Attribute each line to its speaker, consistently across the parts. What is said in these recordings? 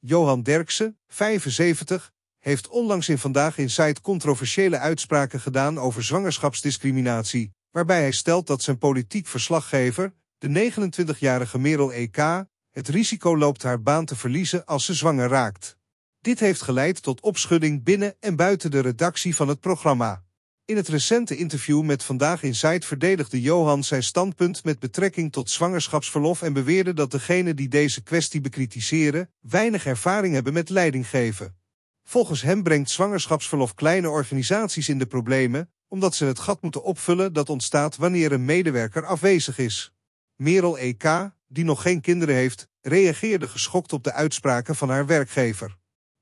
Speaker 1: Johan Derksen, 75, heeft onlangs in Vandaag in controversiële uitspraken gedaan over zwangerschapsdiscriminatie, waarbij hij stelt dat zijn politiek verslaggever, de 29-jarige Merel E.K., het risico loopt haar baan te verliezen als ze zwanger raakt. Dit heeft geleid tot opschudding binnen en buiten de redactie van het programma. In het recente interview met Vandaag Inside verdedigde Johan zijn standpunt met betrekking tot zwangerschapsverlof en beweerde dat degenen die deze kwestie bekritiseren weinig ervaring hebben met leidinggeven. Volgens hem brengt zwangerschapsverlof kleine organisaties in de problemen, omdat ze het gat moeten opvullen dat ontstaat wanneer een medewerker afwezig is. Merel E.K., die nog geen kinderen heeft, reageerde geschokt op de uitspraken van haar werkgever.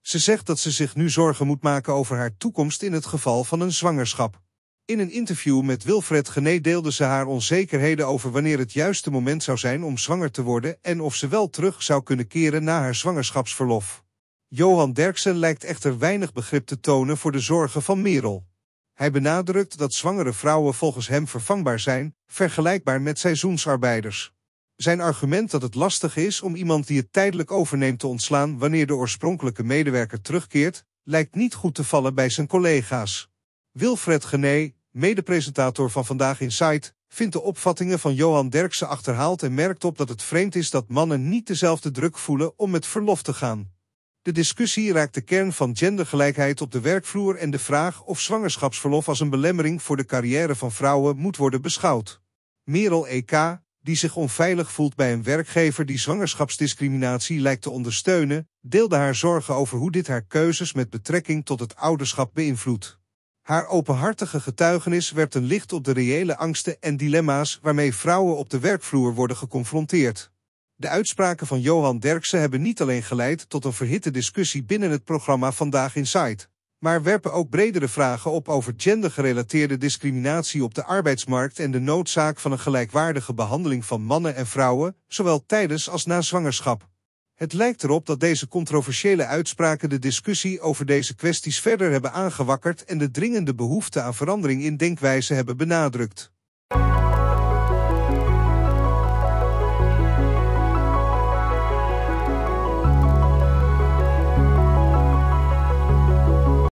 Speaker 1: Ze zegt dat ze zich nu zorgen moet maken over haar toekomst in het geval van een zwangerschap. In een interview met Wilfred Gené deelde ze haar onzekerheden over wanneer het juiste moment zou zijn om zwanger te worden en of ze wel terug zou kunnen keren na haar zwangerschapsverlof. Johan Derksen lijkt echter weinig begrip te tonen voor de zorgen van Merel. Hij benadrukt dat zwangere vrouwen volgens hem vervangbaar zijn, vergelijkbaar met seizoensarbeiders. Zijn argument dat het lastig is om iemand die het tijdelijk overneemt te ontslaan wanneer de oorspronkelijke medewerker terugkeert, lijkt niet goed te vallen bij zijn collega's. Wilfred Gené, medepresentator van Vandaag Insight, vindt de opvattingen van Johan Derksen achterhaald en merkt op dat het vreemd is dat mannen niet dezelfde druk voelen om met verlof te gaan. De discussie raakt de kern van gendergelijkheid op de werkvloer en de vraag of zwangerschapsverlof als een belemmering voor de carrière van vrouwen moet worden beschouwd. Merel E.K., die zich onveilig voelt bij een werkgever die zwangerschapsdiscriminatie lijkt te ondersteunen, deelde haar zorgen over hoe dit haar keuzes met betrekking tot het ouderschap beïnvloedt. Haar openhartige getuigenis werpt een licht op de reële angsten en dilemma's waarmee vrouwen op de werkvloer worden geconfronteerd. De uitspraken van Johan Derksen hebben niet alleen geleid tot een verhitte discussie binnen het programma Vandaag Inside maar werpen ook bredere vragen op over gendergerelateerde discriminatie op de arbeidsmarkt en de noodzaak van een gelijkwaardige behandeling van mannen en vrouwen, zowel tijdens als na zwangerschap. Het lijkt erop dat deze controversiële uitspraken de discussie over deze kwesties verder hebben aangewakkerd en de dringende behoefte aan verandering in denkwijze hebben benadrukt.